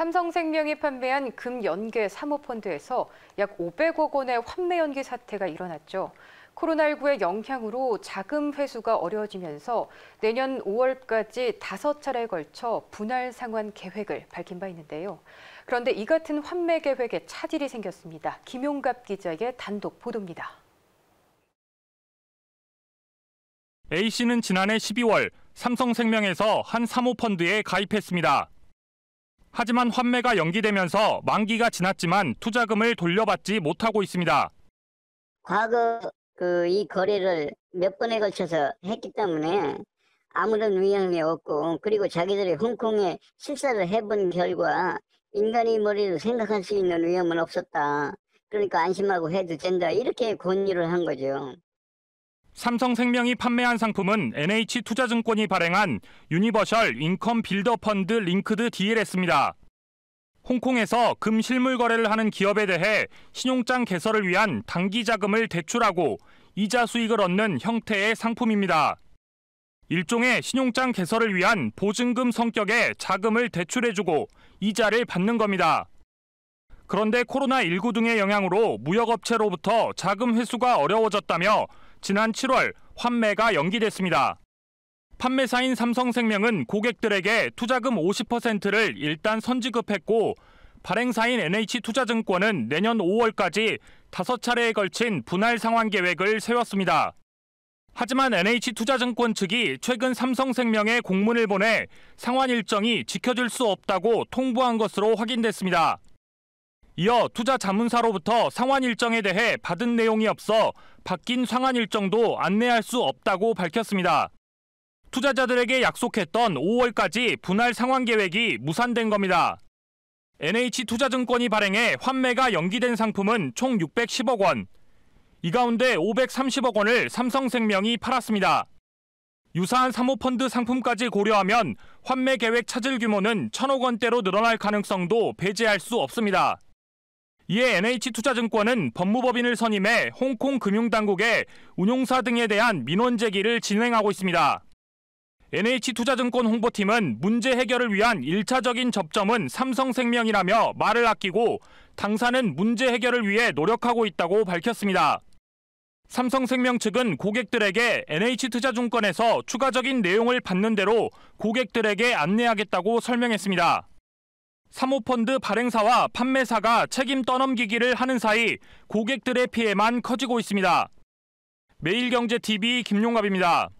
삼성생명이 판매한 금연계 사모펀드에서 약 500억 원의 환매연기 사태가 일어났죠. 코로나19의 영향으로 자금 회수가 어려워지면서 내년 5월까지 5차례에 걸쳐 분할 상환 계획을 밝힌 바 있는데요. 그런데 이 같은 환매 계획에 차질이 생겼습니다. 김용갑 기자의 단독 보도입니다. A씨는 지난해 12월 삼성생명에서 한 사모펀드에 가입했습니다. 하지만 환매가 연기되면서 만기가 지났지만 투자금을 돌려받지 못하고 있습니다. 과거 그 이 거래를 몇 번에 걸쳐서 했기 때문에 아무런 위험이 없고 그리고 자기들이 홍콩에 실사를 해본 결과 인간의 머리로 생각할 수 있는 위험은 없었다. 그러니까 안심하고 해도 된다. 이렇게 권유를 한 거죠. 삼성생명이 판매한 상품은 NH투자증권이 발행한 유니버셜 인컴 빌더 펀드 링크드 DLS입니다. 홍콩에서 금 실물 거래를 하는 기업에 대해 신용장 개설을 위한 단기 자금을 대출하고 이자 수익을 얻는 형태의 상품입니다. 일종의 신용장 개설을 위한 보증금 성격의 자금을 대출해주고 이자를 받는 겁니다. 그런데 코로나19 등의 영향으로 무역업체로부터 자금 회수가 어려워졌다며 지난 7월 환매가 연기됐습니다. 판매사인 삼성생명은 고객들에게 투자금 50%를 일단 선지급했고 발행사인 NH투자증권은 내년 5월까지 5차례에 걸친 분할 상환 계획을 세웠습니다. 하지만 NH투자증권 측이 최근 삼성생명에 공문을 보내 상환 일정이 지켜질 수 없다고 통보한 것으로 확인됐습니다. 이어 투자 자문사로부터 상환 일정에 대해 받은 내용이 없어 바뀐 상환 일정도 안내할 수 없다고 밝혔습니다. 투자자들에게 약속했던 5월까지 분할 상환 계획이 무산된 겁니다. NH투자증권이 발행해 환매가 연기된 상품은 총 610억 원. 이 가운데 530억 원을 삼성생명이 팔았습니다. 유사한 사모펀드 상품까지 고려하면 환매 계획 차질 규모는 1 0 0 0억 원대로 늘어날 가능성도 배제할 수 없습니다. 이에 NH투자증권은 법무법인을 선임해 홍콩 금융당국에 운용사 등에 대한 민원 제기를 진행하고 있습니다. NH투자증권 홍보팀은 문제 해결을 위한 1차적인 접점은 삼성생명이라며 말을 아끼고 당사는 문제 해결을 위해 노력하고 있다고 밝혔습니다. 삼성생명 측은 고객들에게 NH투자증권에서 추가적인 내용을 받는 대로 고객들에게 안내하겠다고 설명했습니다. 사모펀드 발행사와 판매사가 책임 떠넘기기를 하는 사이 고객들의 피해만 커지고 있습니다. 매일경제TV 김용갑입니다.